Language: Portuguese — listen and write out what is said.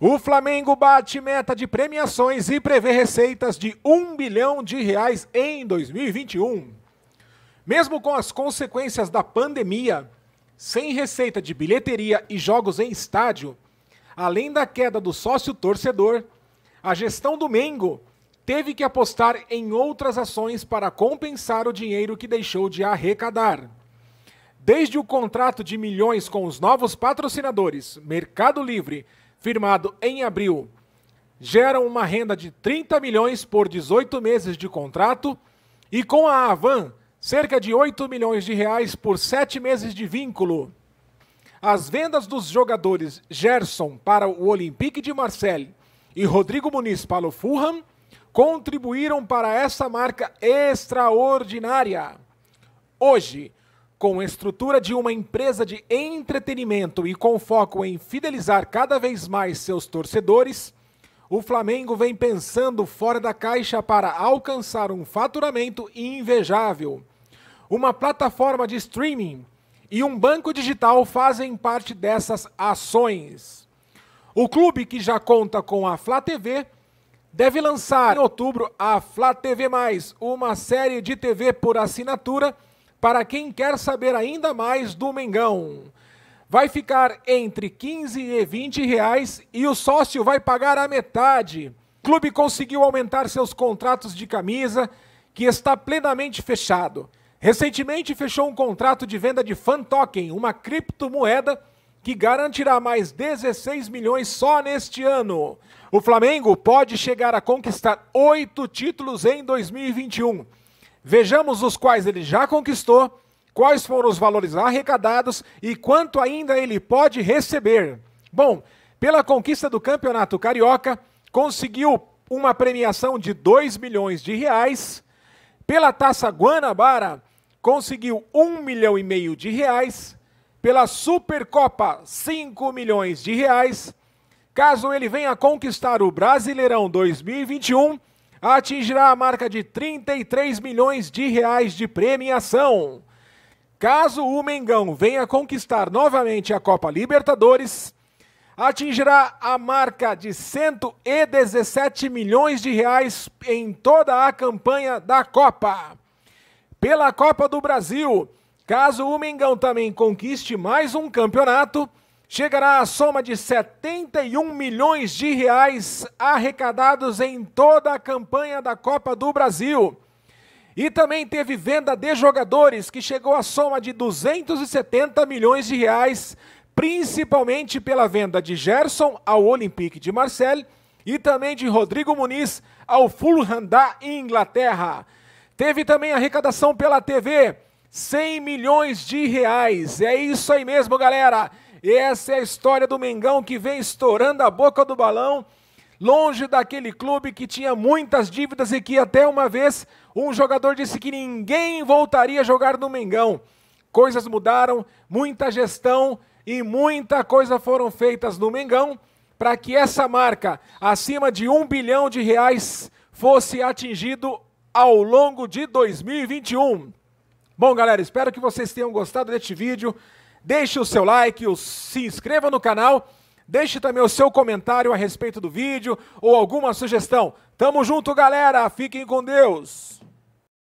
O Flamengo bate meta de premiações e prevê receitas de 1 bilhão de reais em 2021. Mesmo com as consequências da pandemia, sem receita de bilheteria e jogos em estádio, além da queda do sócio torcedor, a gestão do Mengo teve que apostar em outras ações para compensar o dinheiro que deixou de arrecadar. Desde o contrato de milhões com os novos patrocinadores Mercado Livre, firmado em abril, geram uma renda de 30 milhões por 18 meses de contrato e com a Avan, cerca de 8 milhões de reais por 7 meses de vínculo. As vendas dos jogadores Gerson para o Olympique de Marseille e Rodrigo Muniz para o Fulham contribuíram para essa marca extraordinária. Hoje, com a estrutura de uma empresa de entretenimento e com foco em fidelizar cada vez mais seus torcedores, o Flamengo vem pensando fora da caixa para alcançar um faturamento invejável. Uma plataforma de streaming e um banco digital fazem parte dessas ações. O clube, que já conta com a Flá TV, deve lançar em outubro a Flá TV, uma série de TV por assinatura para quem quer saber ainda mais do Mengão. Vai ficar entre 15 e 20 reais e o sócio vai pagar a metade. O clube conseguiu aumentar seus contratos de camisa, que está plenamente fechado. Recentemente fechou um contrato de venda de fan token, uma criptomoeda que garantirá mais 16 milhões só neste ano. O Flamengo pode chegar a conquistar oito títulos em 2021. Vejamos os quais ele já conquistou, quais foram os valores arrecadados e quanto ainda ele pode receber. Bom, pela conquista do Campeonato Carioca, conseguiu uma premiação de 2 milhões de reais. Pela Taça Guanabara, conseguiu 1 um milhão e meio de reais. Pela Supercopa, 5 milhões de reais. Caso ele venha conquistar o Brasileirão 2021, atingirá a marca de 33 milhões de reais de premiação. Caso o Mengão venha conquistar novamente a Copa Libertadores, atingirá a marca de 117 milhões de reais em toda a campanha da Copa. Pela Copa do Brasil, caso o Mengão também conquiste mais um campeonato, chegará à soma de 71 milhões de reais arrecadados em toda a campanha da Copa do Brasil. E também teve venda de jogadores, que chegou à soma de 270 milhões de reais, principalmente pela venda de Gerson ao Olympique de Marseille e também de Rodrigo Muniz ao Fulham da Inglaterra. Teve também arrecadação pela TV, 100 milhões de reais. É isso aí mesmo, galera. Essa é a história do Mengão que vem estourando a boca do balão, longe daquele clube que tinha muitas dívidas e que até uma vez um jogador disse que ninguém voltaria a jogar no Mengão. Coisas mudaram, muita gestão e muita coisa foram feitas no Mengão para que essa marca, acima de um bilhão de reais, fosse atingido ao longo de 2021. Bom, galera, espero que vocês tenham gostado deste vídeo. Deixe o seu like, o, se inscreva no canal, deixe também o seu comentário a respeito do vídeo ou alguma sugestão. Tamo junto, galera! Fiquem com Deus!